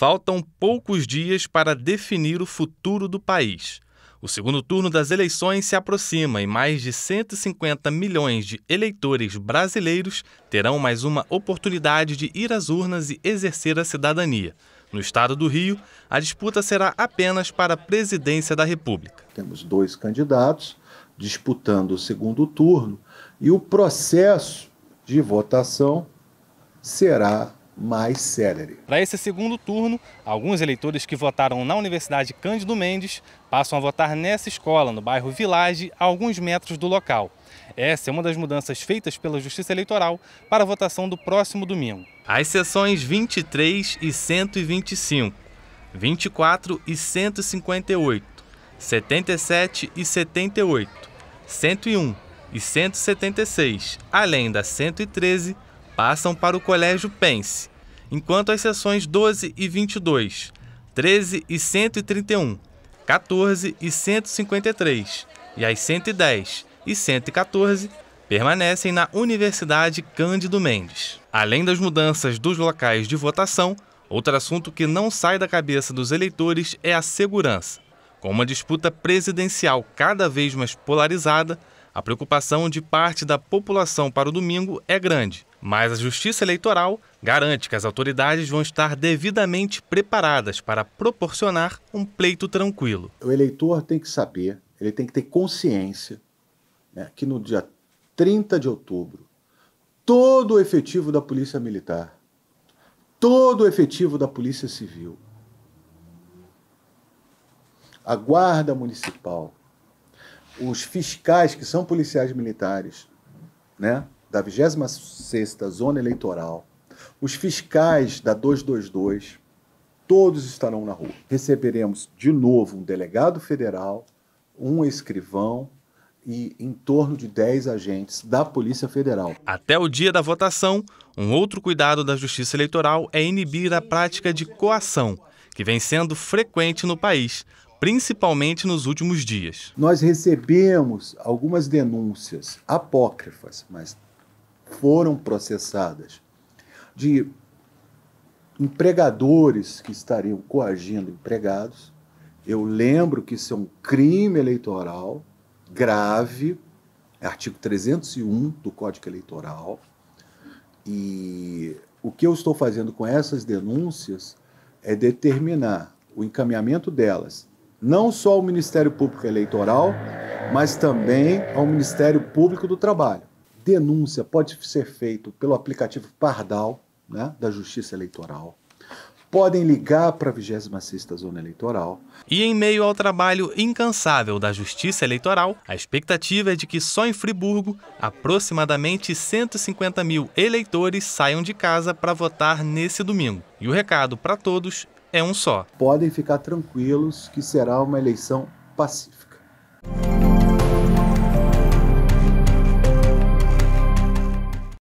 Faltam poucos dias para definir o futuro do país. O segundo turno das eleições se aproxima e mais de 150 milhões de eleitores brasileiros terão mais uma oportunidade de ir às urnas e exercer a cidadania. No estado do Rio, a disputa será apenas para a presidência da República. Temos dois candidatos disputando o segundo turno e o processo de votação será mais celery. Para esse segundo turno, alguns eleitores que votaram na Universidade Cândido Mendes passam a votar nessa escola, no bairro Village, a alguns metros do local. Essa é uma das mudanças feitas pela Justiça Eleitoral para a votação do próximo domingo. As sessões 23 e 125, 24 e 158, 77 e 78, 101 e 176, além da 113, passam para o Colégio Pense, enquanto as sessões 12 e 22, 13 e 131, 14 e 153 e as 110 e 114 permanecem na Universidade Cândido Mendes. Além das mudanças dos locais de votação, outro assunto que não sai da cabeça dos eleitores é a segurança. Com uma disputa presidencial cada vez mais polarizada, a preocupação de parte da população para o domingo é grande. Mas a Justiça Eleitoral garante que as autoridades vão estar devidamente preparadas para proporcionar um pleito tranquilo. O eleitor tem que saber, ele tem que ter consciência né, que no dia 30 de outubro, todo o efetivo da Polícia Militar, todo o efetivo da Polícia Civil, a Guarda Municipal, os fiscais que são policiais militares, né? da 26ª Zona Eleitoral, os fiscais da 222, todos estarão na rua. Receberemos de novo um delegado federal, um escrivão e em torno de 10 agentes da Polícia Federal. Até o dia da votação, um outro cuidado da Justiça Eleitoral é inibir a prática de coação, que vem sendo frequente no país, principalmente nos últimos dias. Nós recebemos algumas denúncias apócrifas, mas foram processadas, de empregadores que estariam coagindo empregados. Eu lembro que isso é um crime eleitoral grave, é artigo 301 do Código Eleitoral. E o que eu estou fazendo com essas denúncias é determinar o encaminhamento delas, não só ao Ministério Público Eleitoral, mas também ao Ministério Público do Trabalho denúncia pode ser feita pelo aplicativo Pardal, né, da Justiça Eleitoral. Podem ligar para a 26 Zona Eleitoral. E em meio ao trabalho incansável da Justiça Eleitoral, a expectativa é de que só em Friburgo aproximadamente 150 mil eleitores saiam de casa para votar nesse domingo. E o recado para todos é um só: podem ficar tranquilos que será uma eleição pacífica.